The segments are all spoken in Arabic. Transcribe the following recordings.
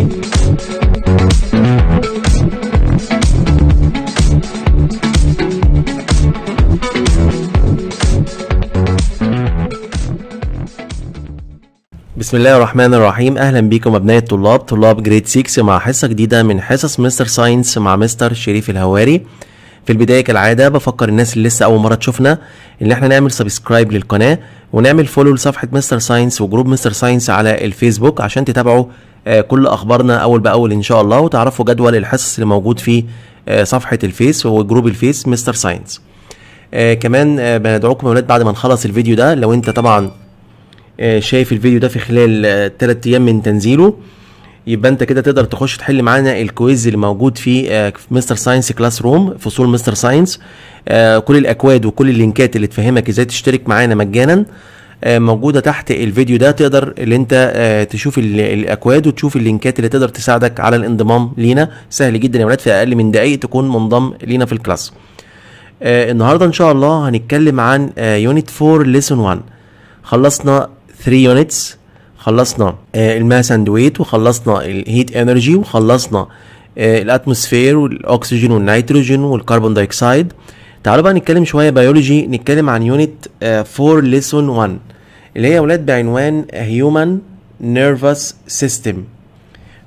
بسم الله الرحمن الرحيم اهلا بيكم ابناء الطلاب طلاب جريد 6 مع حصه جديده من حصص مستر ساينس مع مستر شريف الهواري في البدايه كالعاده بفكر الناس اللي لسه اول مره تشوفنا ان احنا نعمل سبسكرايب للقناه ونعمل فولو لصفحه مستر ساينس وجروب مستر ساينس على الفيسبوك عشان تتابعوا آه، كل اخبارنا اول باول ان شاء الله وتعرفوا جدول الحصص اللي موجود في آه، صفحه الفيس وجروب الفيس مستر ساينس آه، كمان بندعوكم يا اولاد بعد ما نخلص الفيديو ده لو انت طبعا شايف الفيديو ده في خلال 3 ايام من تنزيله يبقى انت كده تقدر تخش تحل معانا الكويز اللي موجود في آه، مستر ساينس كلاس روم فصول مستر ساينس آه، كل الاكواد وكل اللينكات اللي تفهمك ازاي تشترك معانا مجانا آه، موجودة تحت الفيديو ده تقدر اللي انت تشوف الاكواد وتشوف اللينكات اللي تقدر تساعدك على الانضمام لينا سهل جدا يا ولاد في اقل من دقايق تكون منضم لينا في الكلاس النهارده ان شاء الله هنتكلم عن يونت 4 ليسون 1 خلصنا 3 يونتس خلصنا آه، اند ويت وخلصنا الهيت انرجي وخلصنا آه، الاتموسفير والاكسجين والنيتروجين والكربون دايكسايد تعالوا بقى نتكلم شويه بيولوجي نتكلم عن يونت 4 ليسون 1 اللي هي يا ولاد بعنوان هيومن نيرفس سيستم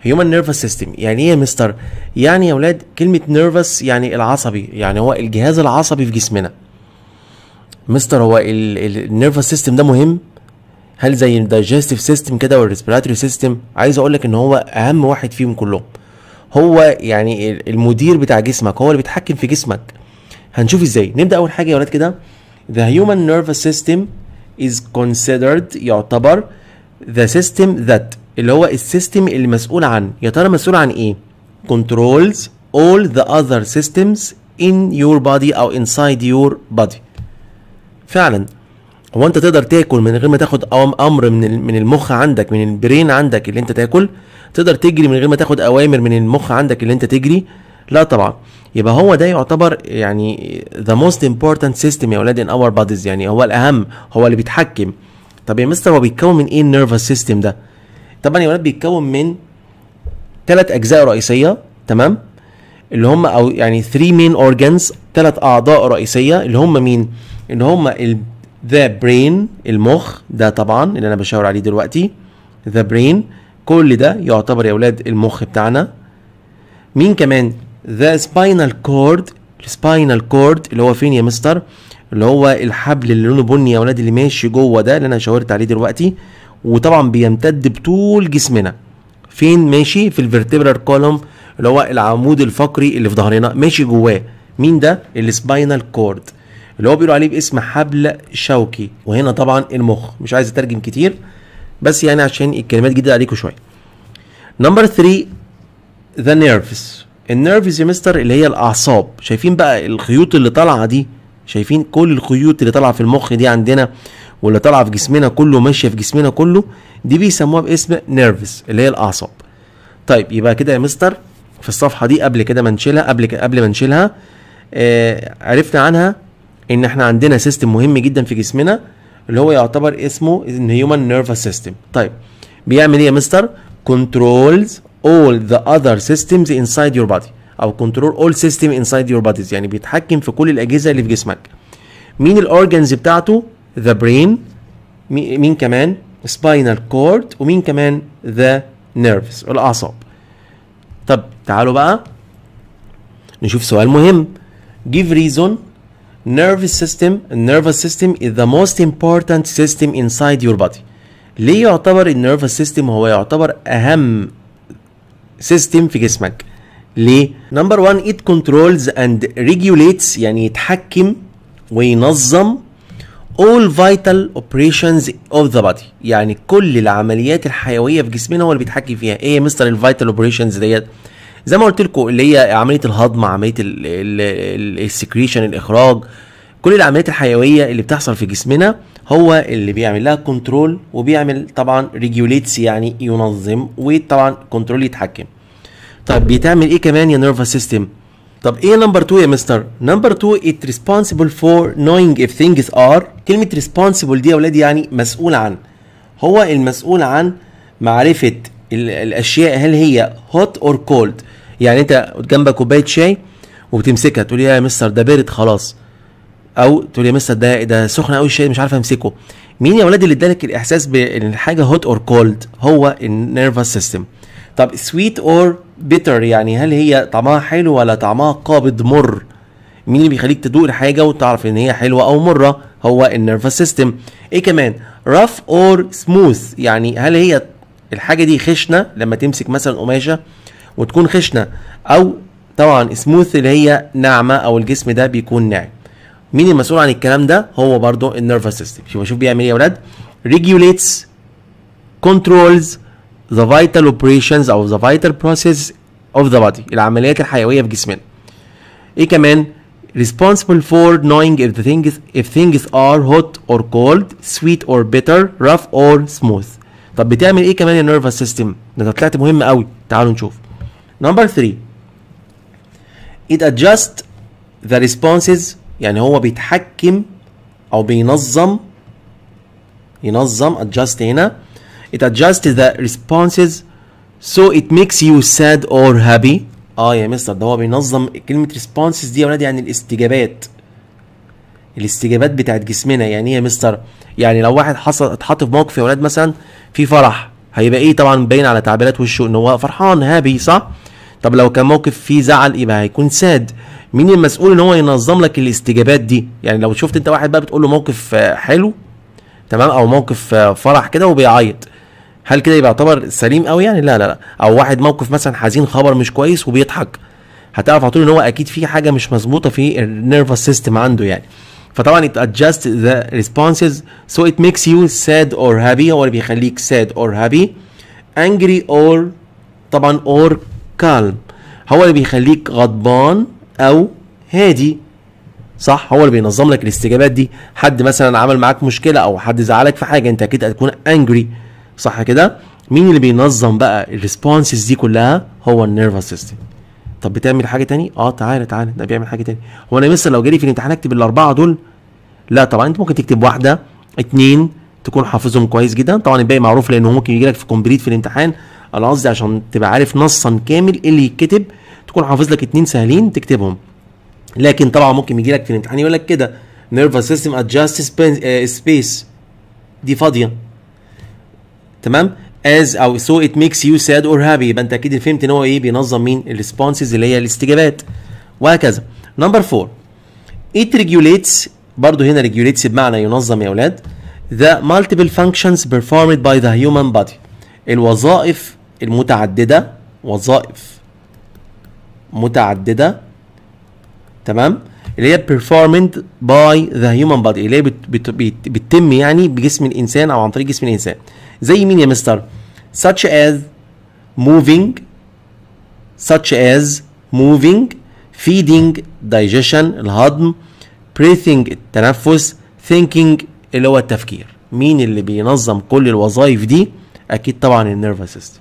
هيومن نيرفس سيستم يعني ايه يا مستر يعني يا ولاد كلمه نيرفس يعني العصبي يعني هو الجهاز العصبي في جسمنا مستر هو النيرفس سيستم ده مهم هل زي الدايجستيف سيستم كده والريسبيراتوري سيستم عايز اقول لك ان هو اهم واحد فيهم كلهم هو يعني المدير بتاع جسمك هو اللي بيتحكم في جسمك هنشوف ازاي نبدا اول حاجه يا ولاد كده the human nervous system is considered يعتبر the system that اللي هو السيستم اللي مسؤول عن يا ترى مسؤول عن ايه controls all the other systems in your body او inside your body فعلا هو انت تقدر تاكل من غير ما تاخد امر من من المخ عندك من البرين عندك اللي انت تاكل تقدر تجري من غير ما تاخد اوامر من المخ عندك اللي انت تجري لا طبعا يبقى هو ده يعتبر يعني ذا موست امبورتنت سيستم يا اولاد ان اور باديز يعني هو الاهم هو اللي بيتحكم طب يا مستر هو بيتكون من ايه النيرفس سيستم ده طبعا يا اولاد بيتكون من ثلاث اجزاء رئيسيه تمام اللي هم او يعني 3 مين اورجانز ثلاث اعضاء رئيسيه اللي هم مين اللي هم ذا برين المخ ده طبعا اللي انا بشاور عليه دلوقتي ذا برين كل ده يعتبر يا اولاد المخ بتاعنا مين كمان ذا سباينال كورد السباينال كورد اللي هو فين يا مستر اللي هو الحبل اللي لونه بني يا اولاد اللي ماشي جوه ده اللي انا شاورت عليه دلوقتي وطبعا بيمتد بطول جسمنا فين ماشي في الفرتبرال كولوم اللي هو العمود الفقري اللي في ظهرنا ماشي جواه مين ده السباينال كورد اللي هو بيقولوا عليه باسم حبل شوكي وهنا طبعا المخ مش عايز اترجم كتير بس يعني عشان الكلمات جديده عليكم شويه نمبر 3 ذا نيرفز النيرفز يا مستر اللي هي الاعصاب شايفين بقى الخيوط اللي طالعه دي شايفين كل الخيوط اللي طالعه في المخ دي عندنا واللي طالعه في جسمنا كله ماشيه في جسمنا كله دي بيسموها باسم نيرفز اللي هي الاعصاب طيب يبقى كده يا مستر في الصفحه دي قبل كده ما نشيلها قبل قبل ما نشيلها آه عرفنا عنها ان احنا عندنا سيستم مهم جدا في جسمنا اللي هو يعتبر اسمه ان هيومن نيرفس سيستم طيب بيعمل ايه يا مستر controls all the other systems inside your body او control all سيستم inside your bodies يعني بيتحكم في كل الاجهزه اللي في جسمك مين الاورجنز بتاعته the brain مين كمان spinal cord ومين كمان the نيرفز الاعصاب طب تعالوا بقى نشوف سؤال مهم give reason nervous system nervous system is the most important system inside your body ليه يعتبر النيرفس سيستم هو يعتبر اهم سيستم في جسمك ليه نمبر 1 it controls and regulates يعني يتحكم وينظم all vital operations of the body يعني كل العمليات الحيويه في جسمنا هو اللي بيتحكم فيها ايه يا مستر vital operations ديت زي ما قلت لكم اللي هي عمليه الهضم عمليه السكريشن الاخراج كل العمليات الحيويه اللي بتحصل في جسمنا هو اللي بيعمل لها كنترول وبيعمل طبعا ريجوليتس يعني ينظم وطبعا كنترول يتحكم طب بيتعمل ايه كمان يا نيرفس سيستم طب ايه نمبر 2 يا مستر نمبر 2 ات ريسبونسبل فور نوينج اف ثينجز ار كلمه ريسبونسبل دي يا اولاد يعني مسؤول عن هو المسؤول عن معرفه الاشياء هل هي هوت اور كولد يعني انت جنبك كوبايه شاي وبتمسكها تقول يا مستر ده بارد خلاص او تقول يا مستر ده ده سخن قوي الشاي مش عارف امسكه مين يا ولاد اللي ادالك الاحساس بان الحاجه هوت اور كولد هو النيرفس سيستم طب سويت اور بيتر يعني هل هي طعمها حلو ولا طعمها قابض مر مين اللي بيخليك تدوق الحاجه وتعرف ان هي حلوه او مره هو النيرفس سيستم ايه كمان رف اور سموث يعني هل هي الحاجه دي خشنه لما تمسك مثلا قماشه وتكون خشنه او طبعا سموث اللي هي ناعمه او الجسم ده بيكون ناعم مين المسؤول عن الكلام ده هو برضو النيرفس سيستم شوف شوف بيعمل ايه يا ولاد regulates controls the vital operations او the vital بروسيس of the body العمليات الحيويه في جسمنا ايه كمان responsible for knowing if the things if things are hot or cold sweet or bitter rough or smooth طب بتعمل ايه كمان النيرفس سيستم ده طلعت مهم قوي تعالوا نشوف نمبر 3 it adjust the responses يعني هو بيتحكم او بينظم ينظم adjust هنا it adjusts the responses so it makes you sad or happy اه يا مستر ده هو بينظم كلمه responses دي يا ولاد يعني الاستجابات الاستجابات بتاعت جسمنا يعني ايه يا مستر يعني لو واحد حصل اتحط في موقف يا ولاد مثلا في فرح هيبقى ايه طبعا باين على تعبيرات وشه ان هو فرحان هابي صح طب لو كان موقف فيه زعل يبقى هيكون ساد مين المسؤول ان هو ينظم لك الاستجابات دي يعني لو شفت انت واحد بقى بتقول له موقف آه، حلو تمام او موقف آه، فرح كده وبيعيط هل كده يبقى يعتبر سليم قوي يعني لا لا لا او واحد موقف مثلا حزين خبر مش كويس وبيضحك هتعرف على طول ان هو اكيد في حاجه مش مظبوطه في النيرفس سيستم عنده يعني فطبعا it adjusts the responses so it makes you sad or happy هو اللي بيخليك sad or happy angry or طبعا or calm هو اللي بيخليك غضبان او هادي صح هو اللي بينظم لك الاستجابات دي حد مثلا عمل معاك مشكله او حد زعلك في حاجه انت اكيد هتكون angry صح كده مين اللي بينظم بقى الريسبونسز دي كلها هو النيرفس سيستم طب بتعمل حاجه تاني اه تعالى تعالى ده بيعمل حاجه تاني هو انا مثلا لو جالي في الامتحان اكتب الاربعه دول لا طبعا انت ممكن تكتب واحده اتنين تكون حافظهم كويس جدا طبعا الباقي معروف لانه ممكن يجي لك في كومبليت في الامتحان انا قصدي عشان تبقى عارف نصا كامل ايه اللي يتكتب تكون حافظ لك اتنين سهلين تكتبهم لكن طبعا ممكن يجي لك في الامتحان يقول لك كده نيرفس سيستم ادجاست سبيس دي فاضيه تمام as او so it makes you sad or happy يبقى انت اكيد فهمت ان هو ايه بينظم مين الريسبونسز اللي هي الاستجابات وهكذا نمبر 4 ات regulates برضه هنا regulates بمعنى ينظم يا اولاد the multiple functions performed by the human body الوظائف المتعدده وظائف متعدده تمام اللي هي performed by the human body اللي هي بت بت بت بتتم يعني بجسم الانسان او عن طريق جسم الانسان زي مين يا مستر such as moving such as moving feeding digestion الهضم breathing التنفس thinking اللي هو التفكير مين اللي بينظم كل الوظائف دي اكيد طبعا النيرفس سيستم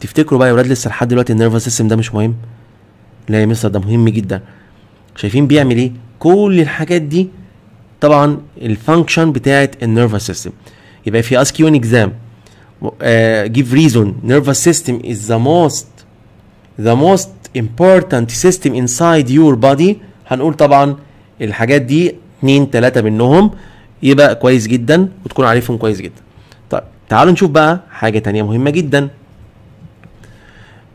تفتكروا بقى يا ولاد لسه لحد دلوقتي النيرفس سيستم ده مش مهم لا يا مستر ده مهم جدا شايفين بيعمل ايه كل الحاجات دي طبعا الفانكشن بتاعه النيرفس سيستم يبقى في اسك يو ان اكزام جيف ريزون نيرفس سيستم از ذا موست ذا موست امبورتنت سيستم انسايد يور بادي هنقول طبعا الحاجات دي اتنين تلاتة منهم يبقى كويس جدا وتكون عارفهم كويس جدا طيب تعالوا نشوف بقى حاجة تانية مهمة جدا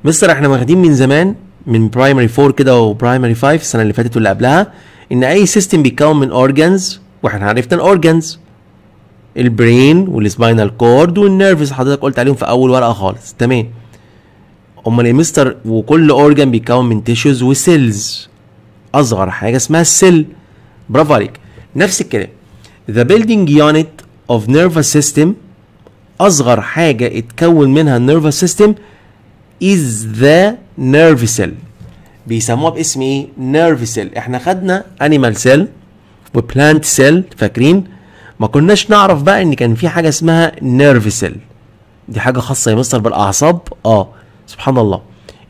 مستر احنا واخدين من زمان من برايمري 4 كده وبرايمري 5 السنه اللي فاتت واللي قبلها ان اي سيستم بيتكون من اورجانز واحنا عرفنا الاورجانز البرين والسباينال كورد والنيرفز حضرتك قلت عليهم في اول ورقه خالص تمام امال يا مستر وكل اورجان بيتكون من تيشوز وسيلز اصغر حاجه اسمها السيل برافو عليك نفس الكلام ذا بيلدينج يونت اوف نيرفس سيستم اصغر حاجه اتكون منها النيرفس سيستم از ذا نيرف سيل بيسموها باسم ايه نيرف سيل احنا خدنا انيمال سيل وبلانت سيل فاكرين ما كناش نعرف بقى ان كان في حاجه اسمها نيرف سيل دي حاجه خاصه يا مستر بالاعصاب اه سبحان الله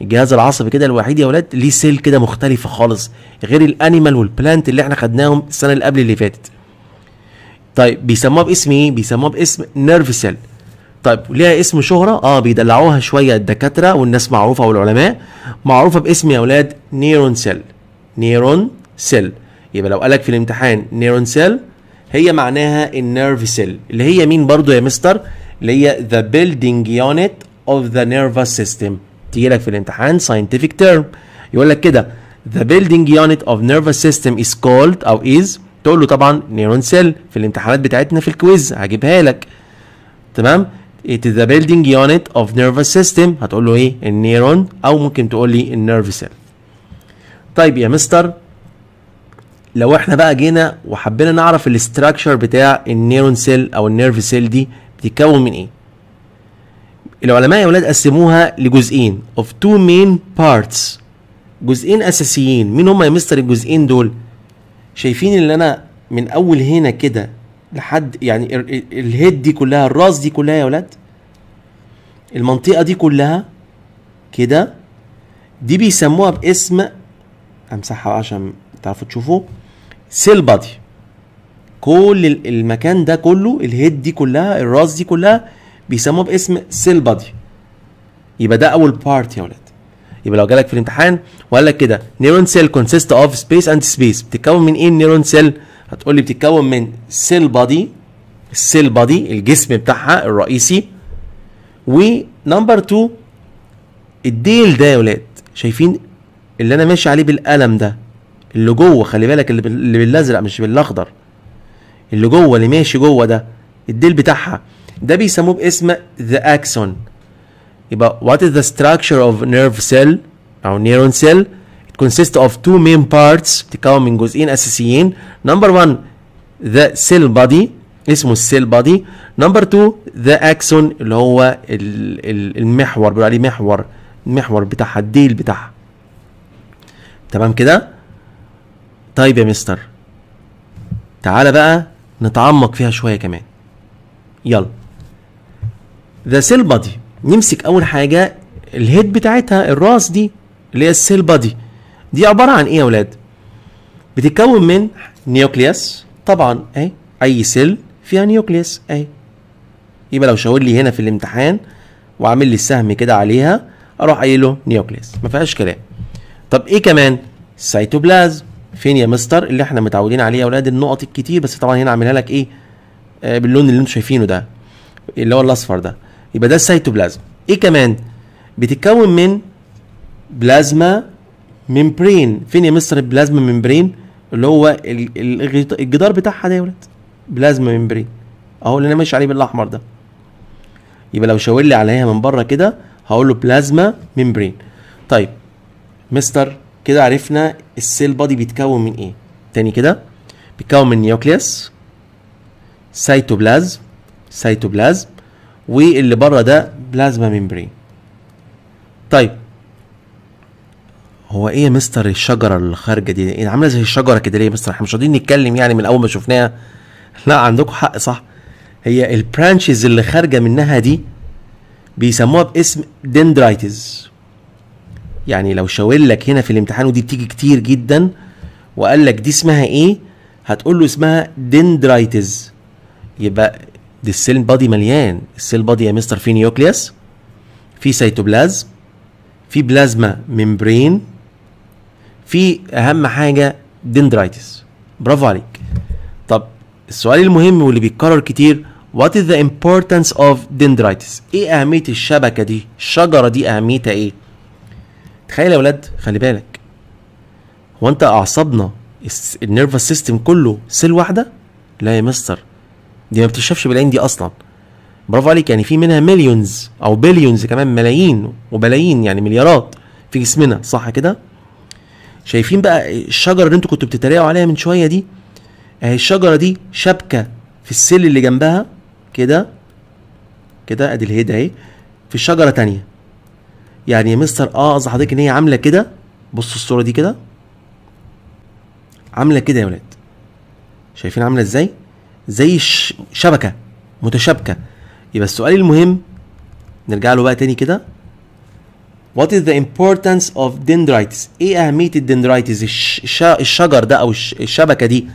الجهاز العصبي كده الوحيد يا ولاد ليه سيل كده مختلفه خالص غير الانيمال والبلانت اللي احنا خدناهم السنه اللي قبل اللي فاتت طيب بيسموها باسم ايه بيسموها باسم نيرف سيل طيب ليها اسم شهرة اه بيدلعوها شوية الدكاترة والناس معروفة والعلماء معروفة باسم يا ولاد نيرون سيل نيرون سيل يبقى لو قالك في الامتحان نيرون سيل هي معناها النيرف سيل اللي هي مين برضو يا مستر اللي هي ذا بيلدينج يونت اوف ذا nervous سيستم تيجي لك في الامتحان ساينتفك تيرم يقول لك كده ذا بيلدينج يونت اوف nervous سيستم از كولد او از تقول له طبعا نيرون سيل في الامتحانات بتاعتنا في الكويز هجيبها لك تمام it is the building unit of nervous system هتقول له ايه النيرون او ممكن تقول لي النيرف سيل طيب يا مستر لو احنا بقى جينا وحبينا نعرف الاستراكشر بتاع النيرون سيل او النيرف سيل دي بتتكون من ايه العلماء يا ولاد قسموها لجزئين of two main parts جزئين اساسيين مين هم يا مستر الجزئين دول شايفين اللي انا من اول هنا كده لحد يعني الهيد دي كلها الراس دي كلها يا ولاد المنطقه دي كلها كده دي بيسموها باسم امسحها عشان تعرفوا تشوفوا سيل بادي كل المكان ده كله الهيد دي كلها الراس دي كلها بيسموها باسم سيل بادي يبقى ده اول بارت يا ولاد يبقى لو جالك في الامتحان وقال لك كده نيرون سيل كونسيست اوف سبيس اند سبيس بتتكون من ايه النيرون سيل؟ هتقول لي بتتكون من سيل بادي السيل بادي الجسم بتاعها الرئيسي ونمبر 2 الديل ده يا ولاد شايفين اللي انا ماشي عليه بالقلم ده اللي جوه خلي بالك اللي, بالازرق مش بالاخضر اللي جوه اللي ماشي جوه ده الديل بتاعها ده بيسموه باسم ذا اكسون يبقى وات از ذا ستراكشر اوف نيرف سيل او نيرون سيل consists of two main parts بتتكون من جزئين اساسيين number one the cell body اسمه السيل بادي نمبر 2 ذا اكسون اللي هو المحور بيقول عليه محور المحور بتاعها الديل بتاعها تمام كده طيب يا مستر تعالى بقى نتعمق فيها شويه كمان يلا ذا سيل بادي نمسك اول حاجه الهيد بتاعتها الراس دي اللي هي السيل بادي دي عباره عن ايه يا اولاد بتتكون من نيوكليوس طبعا اي اي سيل فيها نيوكليوس اي يبقى لو شاور لي هنا في الامتحان وعامل لي السهم كده عليها اروح قايل له نيوكليوس ما فيهاش كلام طب ايه كمان سيتوبلازم فين يا مستر اللي احنا متعودين عليه يا اولاد النقط الكتير بس طبعا هنا عاملها لك ايه آه، باللون اللي انتم شايفينه ده اللي هو الاصفر ده يبقى ده السيتوبلازم ايه كمان بتتكون من بلازما ممبرين فين يا مستر البلازما ممبرين اللي هو الجدار بتاعها ده يا ولاد بلازما ممبرين اهو اللي انا ماشي عليه بالاحمر ده يبقى لو شاور لي عليها من بره كده هقول له بلازما ممبرين طيب مستر كده عرفنا السيل بادي بيتكون من ايه تاني كده بيتكون من نيوكليوس سيتوبلازم سيتوبلازم واللي بره ده بلازما ممبرين طيب هو ايه يا مستر الشجره اللي خارجه دي إيه عامله زي الشجره كده ليه يا مستر احنا مش راضيين نتكلم يعني من اول ما شفناها لا عندكم حق صح هي البرانشز اللي خارجه منها دي بيسموها باسم دندرايتز يعني لو شاور لك هنا في الامتحان ودي بتيجي كتير جدا وقال لك دي اسمها ايه هتقول له اسمها دندرايتز يبقى دي السيل بادي مليان السيل بادي يا مستر في نيوكليوس في سيتوبلازم في بلازما ممبرين في اهم حاجه دندرايتس برافو عليك طب السؤال المهم واللي بيتكرر كتير What is the importance of dendritis؟ ايه اهمية الشبكة دي؟ الشجرة دي اهميتها ايه؟ تخيل يا ولاد خلي بالك هو انت اعصابنا النيرفس سيستم كله سيل واحدة؟ لا يا مستر دي ما بتشافش بالعين دي اصلا برافو عليك يعني في منها مليونز او بليونز كمان ملايين وبلايين يعني مليارات في جسمنا صح كده؟ شايفين بقى الشجره اللي انتوا كنتوا بتتريقوا عليها من شويه دي اهي الشجره دي شبكه في السل اللي جنبها كده كده ادي الهيد اهي في الشجره تانية يعني يا مستر اه قصدي حضرتك ان هي عامله كده بصوا الصوره دي كده عامله كده يا ولاد شايفين عامله ازاي زي شبكه متشابكه يبقى السؤال المهم نرجع له بقى تاني كده What is the importance of dendrites ايه اهميه الدندرايتس الش... الشجر ده او الشبكه دي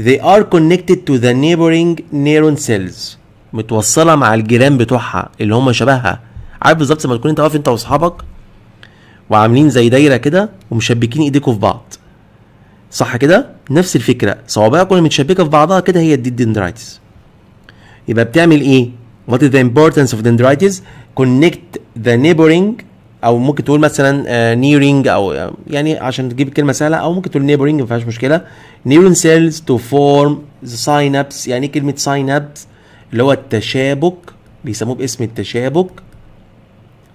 they are connected to the neighboring neuron cells متوصله مع الجيران بتوعها اللي هم شبهها عارف بالظبط لما تكون انت واقف انت واصحابك وعاملين زي دايره كده ومشبكين ايديكوا في بعض صح كده نفس الفكره صوابعكم متشبكه في بعضها كده هي دي الدندرايتس يبقى بتعمل ايه what is the importance of dendrites connect the neighboring او ممكن تقول مثلا نيرينج آه، او آه، يعني عشان تجيب الكلمه سهله او ممكن تقول نيبرينج ما فيهاش مشكله نيورون سيلز تو فورم ساينابس يعني كلمه ساينابس اللي هو التشابك بيسموه باسم التشابك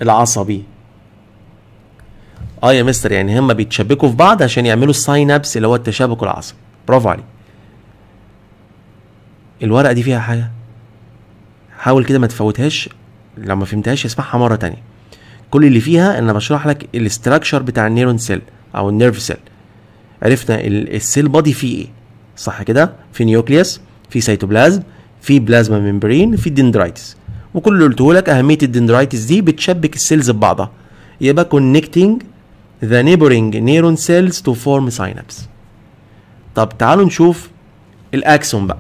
العصبي اه يا مستر يعني هما بيتشبكوا في بعض عشان يعملوا الساينابس اللي هو التشابك العصبي برافو عليك الورقه دي فيها حاجه حاول كده ما تفوتهاش لو ما فهمتهاش اسمعها مره تانية كل اللي فيها انا بشرح لك الاستراكشر بتاع النيرون سيل او النيرف سيل عرفنا السيل بادي فيه ايه صح كده في نيوكليوس في سيتوبلازم في بلازما ممبرين في دندرايتس وكل اللي قلته لك اهميه الدندرايتس دي بتشبك السيلز ببعضها يبقى connecting the neighboring neuron cells to form synapse طب تعالوا نشوف الاكسون بقى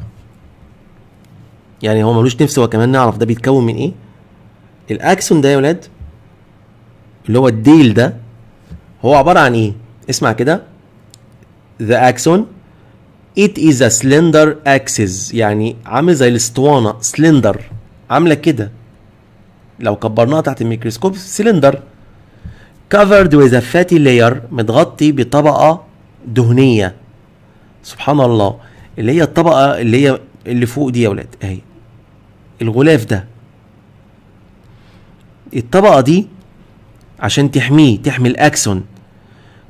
يعني هو ملوش نفس هو كمان نعرف ده بيتكون من ايه الاكسون ده يا ولاد اللي هو الديل ده هو عباره عن ايه اسمع كده ذا اكسون it is a slender axis يعني عامل زي الاسطوانه سلندر عامله كده لو كبرناها تحت الميكروسكوب سلندر covered with a fatty layer متغطي بطبقه دهنيه سبحان الله اللي هي الطبقه اللي هي اللي فوق دي يا ولاد اهي الغلاف ده الطبقه دي عشان تحميه تحمي الاكسون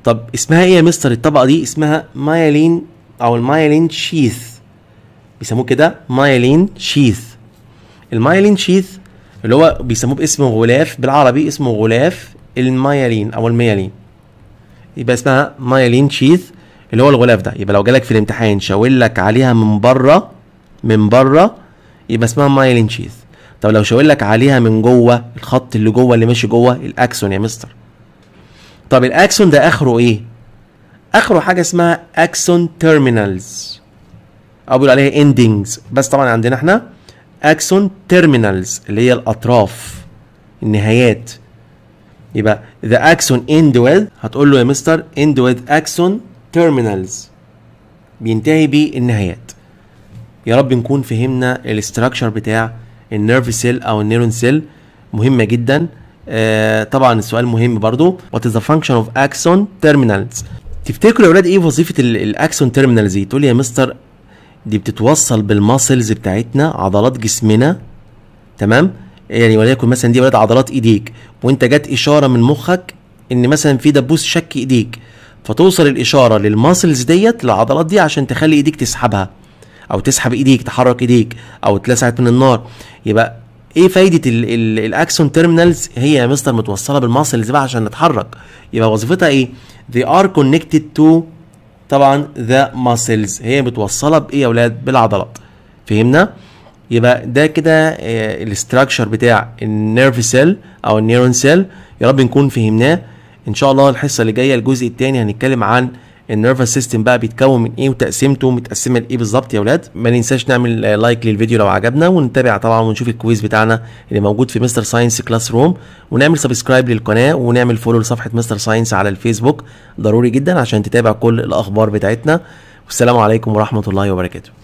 طب اسمها ايه يا مستر الطبقه دي اسمها مايلين او المايلين شيث بيسموه كده مايلين شيث المايلين شيث اللي هو بيسموه باسم غلاف بالعربي اسمه غلاف المايلين او الميالين يبقى اسمها مايلين شيث اللي هو الغلاف ده يبقى لو جالك في الامتحان شاور لك عليها من بره من بره يبقى اسمها مايلين شيث طب لو شاور لك عليها من جوه الخط اللي جوه اللي ماشي جوه الاكسون يا مستر طب الاكسون ده اخره ايه اخره حاجه اسمها اكسون تيرمينالز او بيقول عليها اندنجز بس طبعا عندنا احنا اكسون تيرمينالز اللي هي الاطراف النهايات يبقى ذا اكسون اند ويز هتقول له يا مستر اند ويز اكسون تيرمينالز بينتهي بالنهايات يا رب نكون فهمنا الاستراكشر بتاع النيرف سيل او النيرون سيل مهمه جدا آه طبعا السؤال مهم برضو وات از ذا فانكشن اوف اكسون تيرمينالز تفتكروا يا اولاد ايه وظيفه الاكسون تيرمينالز دي تقول لي يا مستر دي بتتوصل بالماسلز بتاعتنا عضلات جسمنا تمام يعني وليكن مثلا دي ولاد عضلات ايديك وانت جت اشاره من مخك ان مثلا في دبوس شك ايديك فتوصل الاشاره للماسلز ديت للعضلات دي عشان تخلي ايديك تسحبها او تسحب ايديك تحرك ايديك او اتلسعت من النار يبقى ايه فايده الاكسون تيرمينالز هي يا مستر متوصله بالماسلز بقى عشان نتحرك يبقى وظيفتها ايه they are connected to طبعا the muscles هي متوصله بايه يا اولاد بالعضلات فهمنا يبقى ده كده آه، الاستراكشر بتاع النيرف سيل او النيرون سيل يا رب نكون فهمناه ان شاء الله الحصه اللي جايه الجزء الثاني هنتكلم عن النيرفس سيستم بقى بيتكون من ايه وتقسيمته متقسمه لايه بالظبط يا اولاد ما ننساش نعمل لايك آه, للفيديو لو عجبنا ونتابع طبعا ونشوف الكويز بتاعنا اللي موجود في مستر ساينس كلاس روم ونعمل سبسكرايب للقناه ونعمل فولو لصفحه مستر ساينس على الفيسبوك ضروري جدا عشان تتابع كل الاخبار بتاعتنا والسلام عليكم ورحمه الله وبركاته